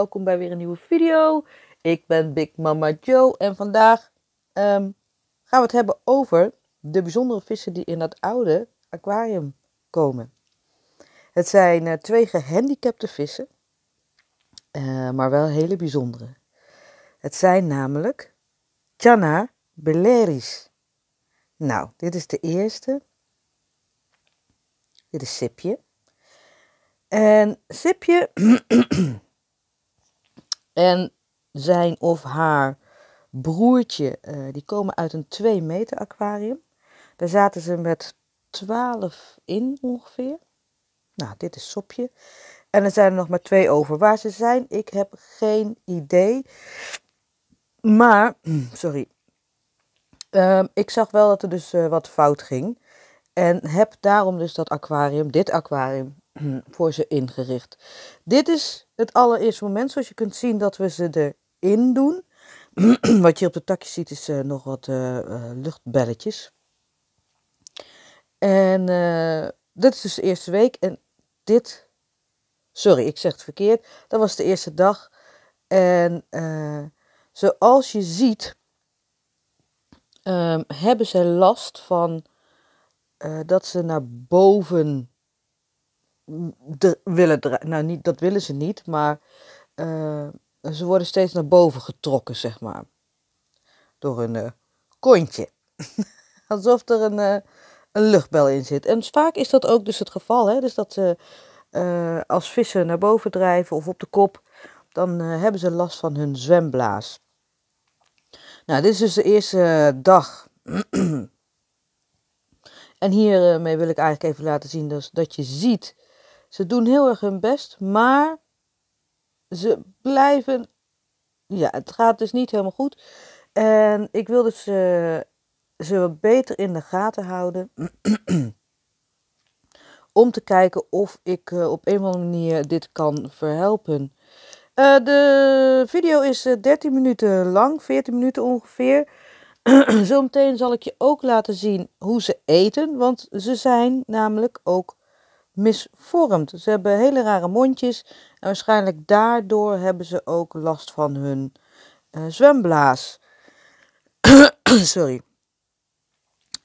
welkom bij weer een nieuwe video. Ik ben Big Mama Joe en vandaag ehm, gaan we het hebben over de bijzondere vissen die in dat oude aquarium komen. Het zijn eh, twee gehandicapte vissen, eh, maar wel hele bijzondere. Het zijn namelijk Channa Beleris. Nou, dit is de eerste. Dit is Sipje. En Sipje en zijn of haar broertje, eh, die komen uit een 2 meter aquarium. Daar zaten ze met 12 in ongeveer. Nou, dit is sopje. En er zijn er nog maar twee over. Waar ze zijn, ik heb geen idee. Maar, sorry. Ehm, ik zag wel dat er dus eh, wat fout ging. En heb daarom dus dat aquarium, dit aquarium, voor ze ingericht. Dit is het allereerste moment. Zoals je kunt zien dat we ze erin doen. wat je op de takjes ziet is eh, nog wat uh, luchtbelletjes. En dit is dus de eerste week. En dit, sorry ik zeg het verkeerd, dat was de eerste dag. En zoals je ziet ehm, hebben ze last van dat ze naar boven willen Nou, niet, dat willen ze niet, maar eh, ze worden steeds naar boven getrokken, zeg maar. Door hun uh, eh, kontje. Alsof er een, eh, een luchtbel in zit. En vaak is dat ook dus het geval. Hè? Dus dat ze als vissen naar boven drijven of op de kop, dan hebben ze last van hun zwemblaas. Nou, dit is dus de eerste dag. en hiermee wil ik eigenlijk even laten zien dus, dat je ziet ze doen heel erg hun best, maar ze blijven. Ja, het gaat dus niet helemaal goed. En ik wil dus eh, ze, wat beter in de gaten houden. om te kijken of ik eh, op een of andere manier dit kan verhelpen. Eh, de video is 13 minuten lang, 14 minuten ongeveer. Zometeen zal ik je ook laten zien hoe ze eten, want ze zijn namelijk ook misvormd. Ze hebben hele rare mondjes en waarschijnlijk daardoor hebben ze ook last van hun uh, zwemblaas. Sorry.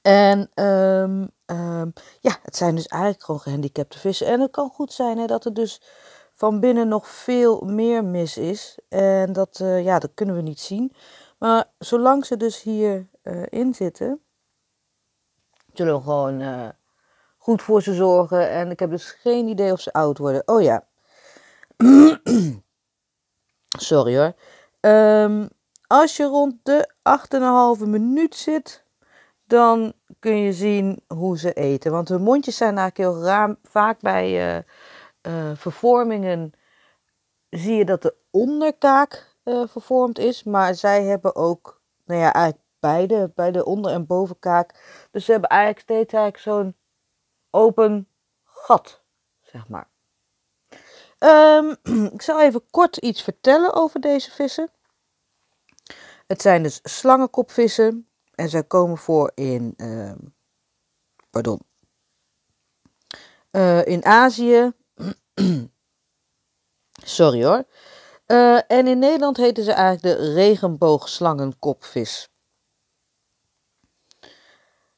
En ehm, ehm, ja, het zijn dus eigenlijk gewoon gehandicapte vissen. En het kan goed zijn hè, dat er dus van binnen nog veel meer mis is. En dat, eh, ja, dat kunnen we niet zien. Maar zolang ze dus hierin eh, in zitten, zullen we gewoon goed voor ze zorgen. En ik heb dus geen idee of ze oud worden. Oh ja. Sorry hoor. Ehm, als je rond de 8,5 minuut zit, dan kun je zien hoe ze eten. Want hun mondjes zijn eigenlijk heel raar. Vaak bij eh, eh, vervormingen zie je dat de onderkaak uh, vervormd is. Maar zij hebben ook, nou ja, eigenlijk beide, bij de onder- en bovenkaak. Dus ze hebben eigenlijk steeds eigenlijk zo'n open gat, zeg maar. Ehm, ik zal even kort iets vertellen over deze vissen. Het zijn dus slangenkopvissen en zij komen voor in, ehm, pardon, eh, in Azië. Sorry hoor. Eh, en in Nederland heten ze eigenlijk de regenboogslangenkopvis.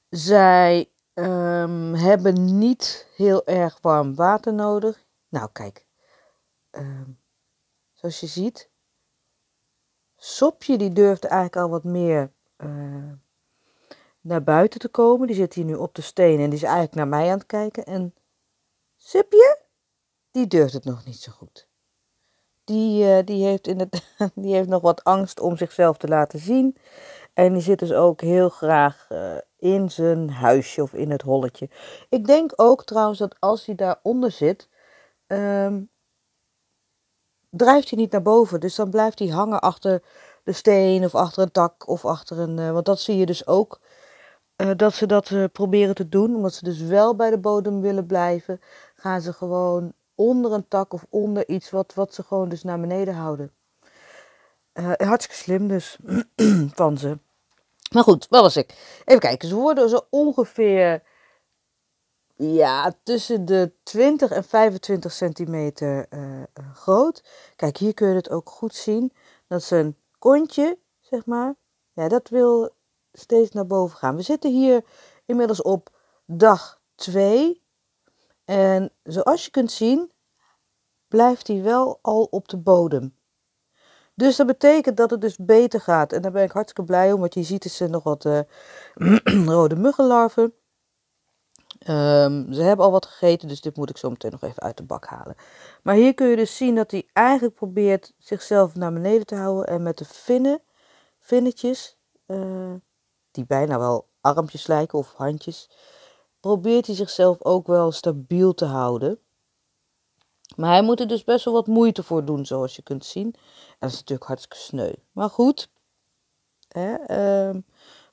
Zij um, hebben niet heel erg warm water nodig. Nou, kijk. Ehm, zoals je ziet, Sopje die durft eigenlijk al wat meer uh, naar buiten te komen. Die zit hier nu op de steen en die is eigenlijk naar mij aan het kijken. En Sipje, die durft het nog niet zo goed. Die, eh, die, heeft het die heeft nog wat angst om zichzelf te laten zien. En die zit dus ook heel graag eh, in zijn huisje of in het holletje. Ik denk ook trouwens dat als hij daaronder zit, ehm, drijft hij niet naar boven. Dus dan blijft hij hangen achter de steen of achter een tak of achter een. Eh, want dat zie je dus ook. Eh, dat ze dat eh, proberen te doen, omdat ze dus wel bij de bodem willen blijven, gaan ze gewoon onder een tak of onder iets wat, wat ze gewoon dus naar beneden houden. hartstikke slim dus van ze. Maar goed, wel was ik? Even kijken, ze worden zo ongeveer ja, tussen de 20 en 25 centimeter eh, eh, groot. Kijk, hier kun je het ook goed zien. Dat is een kontje, zeg maar. Ja, dat wil steeds naar boven gaan. We zitten hier inmiddels op dag 2. En zoals je kunt zien, blijft hij wel al op de bodem. Dus dat betekent dat het dus beter gaat. En daar ben ik hartstikke blij om, want je ziet ze nog wat eh, rode muggenlarven. Ehm, ze hebben al wat gegeten, dus dit moet ik zo meteen nog even uit de bak halen. Maar hier kun je dus zien dat hij eigenlijk probeert zichzelf naar beneden te houden. En met de vinnen, vinnetjes, eh, die bijna wel armpjes lijken of handjes, probeert hij zichzelf ook wel stabiel te houden. Maar hij moet er dus best wel wat moeite voor doen, zoals je kunt zien. En dat is natuurlijk hartstikke sneu. Maar goed, hè, ehm,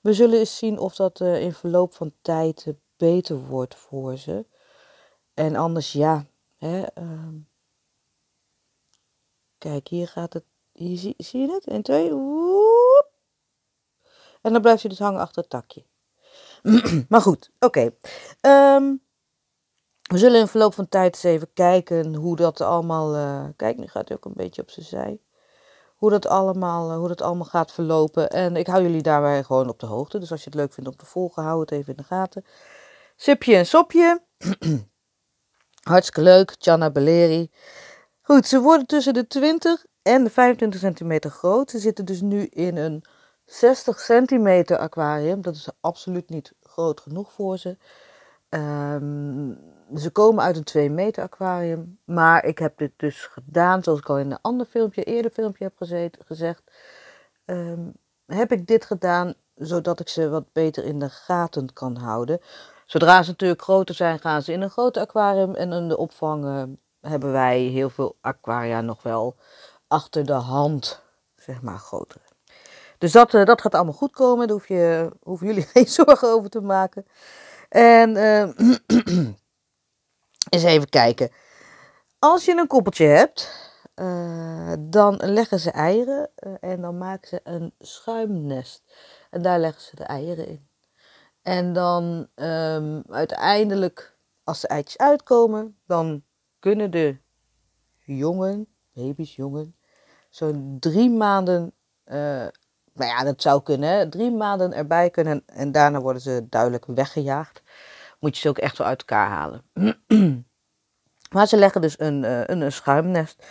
we zullen eens zien of dat eh, in verloop van tijd eh, beter wordt voor ze. En anders ja. Hè, ehm, kijk, hier gaat het. Hier zie, zie je het? 1, 2. En dan blijft je dus hangen achter het takje. maar goed, oké. Okay. Ehm, we zullen in verloop van tijd eens even kijken hoe dat allemaal. Uh, kijk, nu gaat hij ook een beetje op zijn zij. Hoe dat, allemaal, eh, hoe dat allemaal gaat verlopen. En ik hou jullie daarbij gewoon op de hoogte. Dus als je het leuk vindt om te volgen, hou het even in de gaten. Sipje en Sopje. Hartstikke leuk. Channa Beleri. Goed, ze worden tussen de 20 en de 25 centimeter groot. Ze zitten dus nu in een 60 centimeter aquarium. Dat is absoluut niet groot genoeg voor ze. Ehm ze komen uit een 2 meter aquarium. Maar ik heb dit dus gedaan, zoals ik al in een ander filmpje, eerder filmpje heb gezet, gezegd. Ehm, heb ik dit gedaan zodat ik ze wat beter in de gaten kan houden. Zodra ze natuurlijk groter zijn, gaan ze in een groter aquarium. En in de opvang eh, hebben wij heel veel aquaria nog wel achter de hand, zeg maar, groter. Dus dat, eh, dat gaat allemaal goed komen. Daar hoef je, hoeven jullie geen zorgen over te maken. En ehm, Eens even kijken. Als je een koppeltje hebt, eh, dan leggen ze eieren eh, en dan maken ze een schuimnest. En daar leggen ze de eieren in. En dan ehm, uiteindelijk, als de eitjes uitkomen, dan kunnen de jongen, baby's, jongen, zo'n drie maanden, eh, nou ja, dat zou kunnen, drie maanden erbij kunnen. En daarna worden ze duidelijk weggejaagd moet je ze ook echt wel uit elkaar halen. maar ze leggen dus een, eh, een, een schuimnest.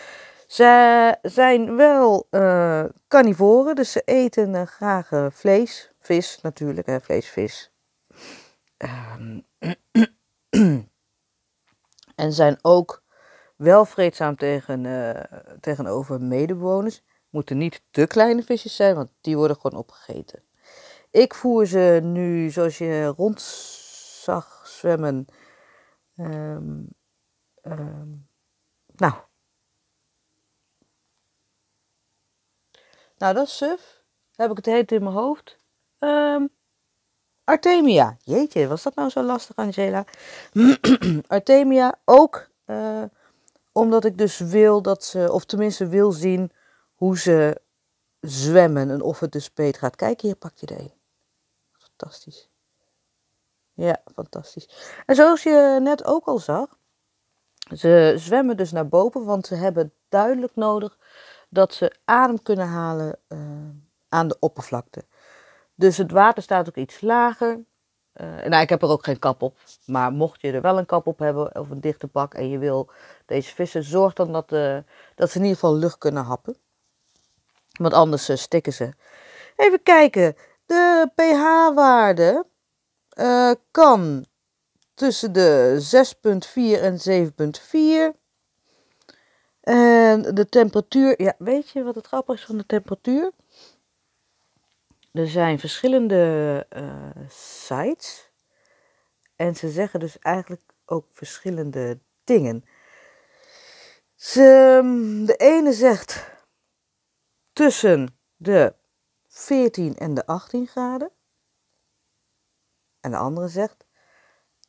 Ze zijn wel eh, carnivoren, dus ze eten eh, graag vlees, vis natuurlijk, hè, vlees, vis. Ehm, en zijn ook wel vreedzaam tegen, tegenover medebewoners. Moeten niet te kleine visjes zijn, want die worden gewoon opgegeten. Ik voer ze nu, zoals je rond zag, zwemmen. Ehm, ehm, nou. Nou, dat is suf. Heb ik het heet in mijn hoofd. Ehm, Artemia. Jeetje, was dat nou zo lastig, Angela? Artemia ook. Eh, omdat ik dus wil dat ze, of tenminste wil zien hoe ze zwemmen en of het dus beter gaat. Kijk, hier pak je er een. Fantastisch. Ja, fantastisch. En zoals je net ook al zag, ze zwemmen dus naar boven, want ze hebben duidelijk nodig dat ze adem kunnen halen eh, aan de oppervlakte. Dus het water staat ook iets lager. Uh, ik heb er ook geen kap op. Maar mocht je er wel een kap op hebben of een dichte bak en je wil deze vissen, zorg dan dat, eh, dat ze in ieder geval lucht kunnen happen. Want anders stikken ze. Even kijken. De pH-waarde eh, kan tussen de 6,4 en 7,4. En de temperatuur, ja, weet je wat het grappig is van de temperatuur? Er zijn verschillende eh, sites en ze zeggen dus eigenlijk ook verschillende dingen. Ze, ehm, de ene zegt tussen de 14 en de 18 graden. En de andere zegt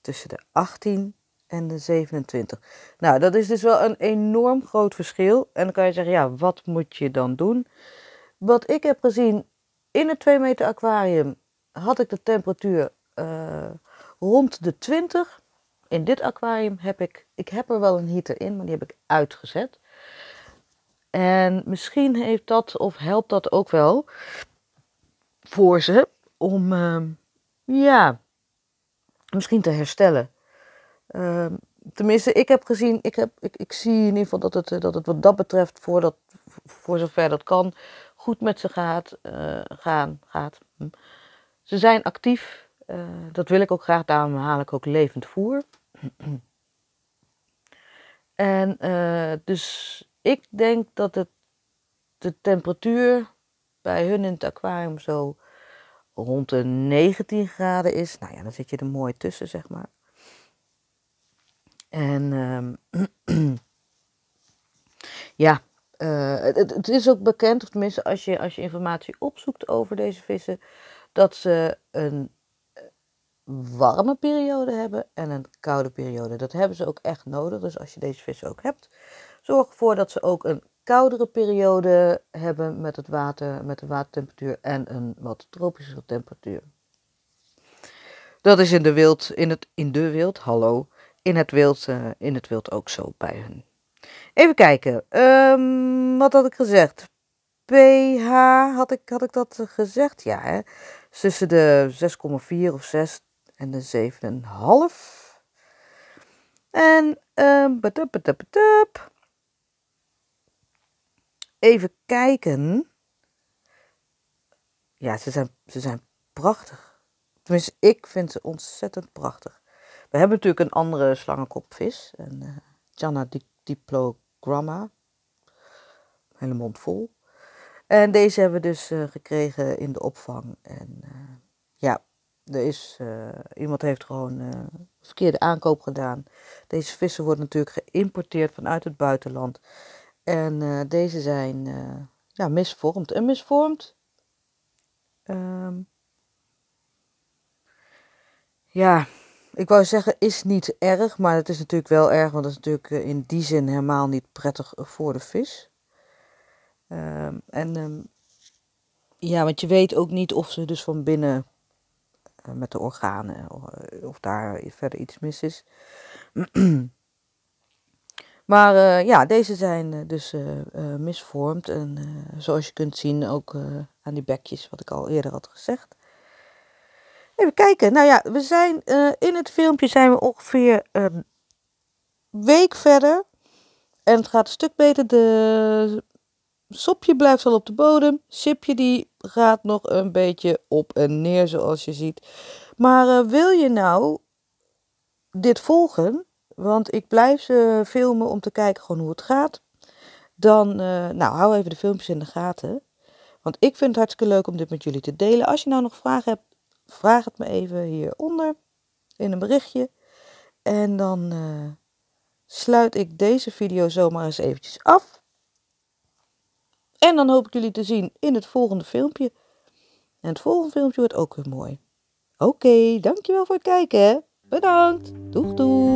tussen de 18 en de 27. Nou, dat is dus wel een enorm groot verschil. En dan kan je zeggen, ja, wat moet je dan doen? Wat ik heb gezien in het 2 meter aquarium had ik de temperatuur eh, rond de 20. In dit aquarium heb ik, ik heb er wel een heater in, maar die heb ik uitgezet. En misschien heeft dat of helpt dat ook wel voor ze om, ehm, ja, misschien te herstellen. Ehm, tenminste, ik heb gezien, ik, heb, ik, ik zie in ieder geval dat het, eh, dat het wat dat betreft, voor, dat, voor zover dat kan, goed met ze gaat. Eh, gaan, gaat. Hm. Ze zijn actief, eh, dat wil ik ook graag, daarom haal ik ook levend voer. en dus ik denk dat het, de temperatuur bij hun in het aquarium zo rond de 19 graden is, nou ja, dan zit je er mooi tussen, zeg maar. En ehm, ja, eh, het, het, is ook bekend, of tenminste als je, als je informatie opzoekt over deze vissen, dat ze een eh, warme periode hebben en een koude periode. Dat hebben ze ook echt nodig. Dus als je deze vissen ook hebt, zorg ervoor dat ze ook een koudere periode hebben met, het water, met de watertemperatuur en een wat tropischere temperatuur. Dat is in de wild, in, het, in de wild, hallo, in het wild, eh, in het wild ook zo bij hun. Even kijken, ehm, wat had ik gezegd? pH, had ik, had ik dat gezegd? Ja, hè? tussen de 6,4 of 6 en de 7,5. En, um, even kijken. Ja, ze zijn, ze zijn prachtig. Tenminste, ik vind ze ontzettend prachtig. We hebben natuurlijk een andere slangenkopvis. en uh, eh, Channa diplogramma. Hele mond vol. En deze hebben we dus eh, gekregen in de opvang. En eh, ja, er is, iemand heeft gewoon een verkeerde aankoop gedaan. Deze vissen worden natuurlijk geïmporteerd vanuit het buitenland. En eh, deze zijn eh, ja, misvormd. En misvormd. Ehm, ja, ik wou zeggen, is niet erg. Maar het is natuurlijk wel erg. Want het is natuurlijk eh, in die zin helemaal niet prettig voor de vis. Ehm, en ehm, ja, want je weet ook niet of ze dus van binnen met de organen of, of daar verder iets mis is. Maar eh, ja, deze zijn eh, dus eh, misvormd. En zoals je kunt zien ook aan die bekjes, wat ik al eerder had gezegd. Even kijken. Nou ja, we zijn in het filmpje zijn we ongeveer een ehm, week verder. En het gaat een stuk beter. De sopje blijft al op de bodem. Sipje die gaat nog een beetje op en neer zoals je ziet. Maar wil je nou dit volgen? Want ik blijf ze filmen om te kijken gewoon hoe het gaat. Dan, eh, nou, hou even de filmpjes in de gaten. Want ik vind het hartstikke leuk om dit met jullie te delen. Als je nou nog vragen hebt, vraag het me even hieronder in een berichtje. En dan eh, sluit ik deze video zomaar eens eventjes af. En dan hoop ik jullie te zien in het volgende filmpje. En het volgende filmpje wordt ook weer mooi. Oké, dankjewel voor het kijken. Bedankt. Doeg doeg.